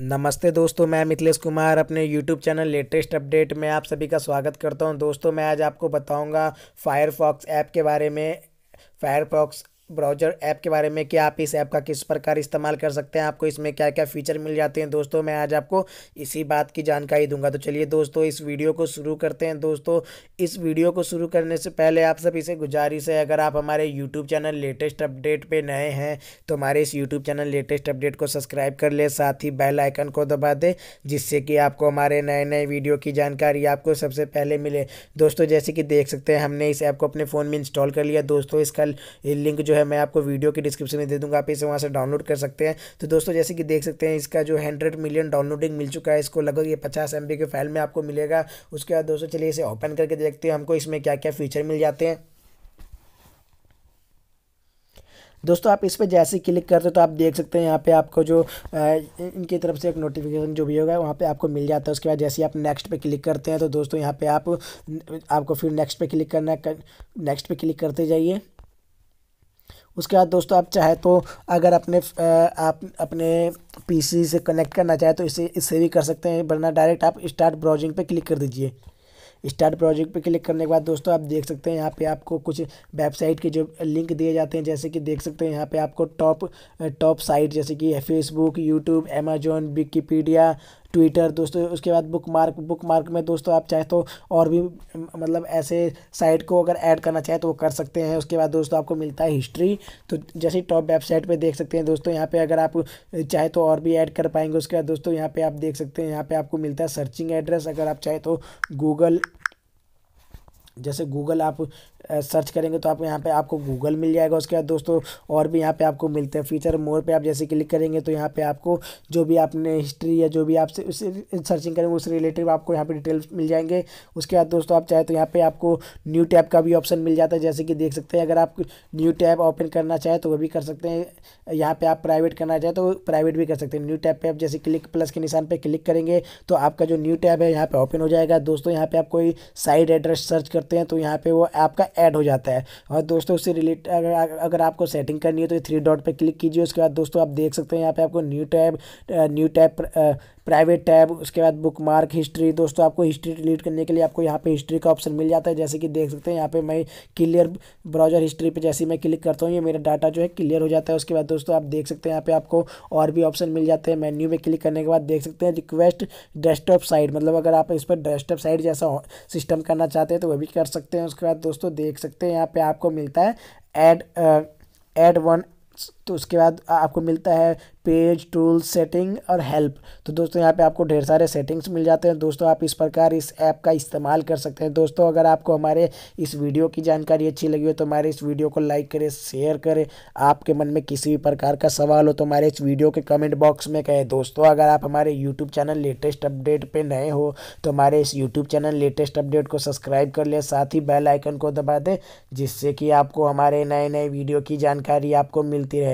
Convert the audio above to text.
नमस्ते दोस्तों मैं मिथिलेश कुमार अपने यूट्यूब चैनल लेटेस्ट अपडेट में आप सभी का स्वागत करता हूं दोस्तों मैं आज आपको बताऊंगा फायरफॉक्स ऐप के बारे में फायरफॉक्स ब्राउजर ऐप के बारे में कि आप इस ऐप का किस प्रकार इस्तेमाल कर सकते हैं आपको इसमें क्या क्या फ़ीचर मिल जाते हैं दोस्तों मैं आज आपको इसी बात की जानकारी दूंगा तो चलिए दोस्तों इस वीडियो को शुरू करते हैं दोस्तों इस वीडियो को शुरू करने से पहले आप सब इसे गुजारिश है अगर आप हमारे यूट्यूब चैनल लेटेस्ट अपडेट पर नए हैं तो हमारे इस यूट्यूब चैनल लेटेस्ट अपडेट को सब्सक्राइब कर ले साथ ही बेल आइकन को दबा दें जिससे कि आपको हमारे नए नए वीडियो की जानकारी आपको सबसे पहले मिले दोस्तों जैसे कि देख सकते हैं हमने इस ऐप को अपने फ़ोन में इंस्टॉल कर लिया दोस्तों इसका लिंक जो है मैं आपको वीडियो के डिस्क्रिप्शन में दे दूँगा आप इसे वहाँ से डाउनलोड कर सकते हैं तो दोस्तों जैसे कि देख सकते हैं इसका जो हंड्रेड मिलियन डाउनलोडिंग मिल चुका है इसको लगभग ये पचास एम के फाइल में आपको मिलेगा उसके बाद दोस्तों चलिए इसे ओपन करके देखते हैं हमको इसमें क्या क्या फीचर मिल जाते हैं दोस्तों आप इस पर जैसे क्लिक करते हो तो आप देख सकते हैं यहाँ पे आपको जो आ, इनकी तरफ से एक नोटिफिकेशन जो भी होगा वहाँ पे आपको मिल जाता है उसके बाद जैसे ही आप नेक्स्ट पे क्लिक करते हैं तो दोस्तों यहाँ पे आप आपको फिर नेक्स्ट पे क्लिक करना कर, नेक्स्ट पे क्लिक करते जाइए उसके बाद दोस्तों आप चाहे तो अगर अपने आप अपने पीसी से कनेक्ट करना चाहे तो इसे इससे भी कर सकते हैं वरना डायरेक्ट आप स्टार्ट ब्राउजिंग पे क्लिक कर दीजिए स्टार्ट प्रोजेक्ट पे क्लिक करने के बाद दोस्तों आप देख सकते हैं यहाँ पे आपको कुछ वेबसाइट के जो लिंक दिए जाते हैं जैसे कि देख सकते हैं यहाँ पे आपको टॉप टॉप साइट जैसे कि Facebook YouTube Amazon Wikipedia Twitter दोस्तों उसके बाद बुक मार्क बुक मार्क में दोस्तों आप चाहे तो और भी मतलब ऐसे साइट को अगर ऐड करना चाहे तो वो कर सकते हैं उसके बाद दोस्तों आपको मिलता है हिस्ट्री तो जैसे टॉप वेबसाइट पे देख सकते हैं दोस्तों यहाँ पे अगर आप चाहे तो और भी ऐड कर पाएंगे उसके बाद दोस्तों यहाँ पर आप देख सकते हैं यहाँ पर आपको मिलता है सर्चिंग एड्रेस अगर आप चाहे तो गूगल जैसे गूगल आप सर्च करेंगे तो आप यहाँ पे आपको गूगल मिल जाएगा उसके बाद दोस्तों और भी यहाँ पे आपको मिलते हैं फीचर मोर पे आप जैसे क्लिक करेंगे तो यहाँ पे आपको जो भी आपने हिस्ट्री या जो भी आपसे उस सर्चिंग करेंगे उस रिलेटिव आपको यहाँ पे डिटेल्स मिल जाएंगे उसके बाद दोस्तों आप चाहे तो यहाँ पर आपको न्यू टैब का भी ऑप्शन मिल जाता है जैसे कि देख सकते हैं अगर आप न्यू टैब ओपन करना चाहें तो वह भी कर सकते हैं यहाँ पर आप प्राइवेट करना चाहें तो प्राइवेट भी कर सकते हैं न्यू टैब पर आप जैसे क्लिक प्लस के निशान पर क्लिक करेंगे तो आपका जो न्यू टैब है यहाँ पर ओपन हो जाएगा दोस्तों यहाँ पर आप कोई साइड एड्रेस सर्च कर करते हैं तो यहाँ पे वो आपका ऐड हो जाता है और दोस्तों उससे रिलेटेड अगर, अगर आपको सेटिंग करनी है तो थ्री डॉट पर क्लिक कीजिए उसके बाद दोस्तों आप देख सकते हैं यहाँ पे आपको new tab new tab private tab उसके बाद बुक मार्क हिस्ट्री दोस्तों आपको हिस्ट्री डिलीट करने के लिए आपको यहाँ पे हिस्ट्री का ऑप्शन मिल जाता है जैसे कि देख सकते हैं यहाँ पे मैं क्लियर ब्राउजर हिस्ट्री पे जैसे मैं क्लिक करता हूँ ये मेरा डाटा जो है क्लियर हो जाता है उसके बाद दोस्तों आप देख सकते हैं यहाँ पे आपको और भी ऑप्शन मिल जाते हैं मेन्यू में क्लिक करने के बाद देख सकते हैं रिक्वेस्ट डेस्कटॉप साइड मतलब अगर आप इस पर डेस्कटॉप साइड जैसा सिस्टम करना चाहते हैं तो वह भी कर सकते हैं उसके बाद दोस्तों देख सकते हैं यहाँ पर आपको मिलता है एड एड वन तो उसके बाद आपको मिलता है पेज टूल सेटिंग और हेल्प तो दोस्तों यहाँ पे आपको ढेर सारे सेटिंग्स मिल जाते हैं दोस्तों आप इस प्रकार इस ऐप का इस्तेमाल कर सकते हैं दोस्तों अगर आपको हमारे इस वीडियो की जानकारी अच्छी लगी हो तो हमारे इस वीडियो को लाइक करें शेयर करें आपके मन में किसी भी प्रकार का सवाल हो तो हमारे इस वीडियो के कमेंट बॉक्स में कहें दोस्तों अगर आप हमारे यूट्यूब चैनल लेटेस्ट अपडेट पर नए हो तो हमारे इस यूट्यूब चैनल लेटेस्ट अपडेट को सब्सक्राइब कर लें साथ ही बेल आइकन को दबा दें जिससे कि आपको हमारे नए नए वीडियो की जानकारी आपको मिलती रहे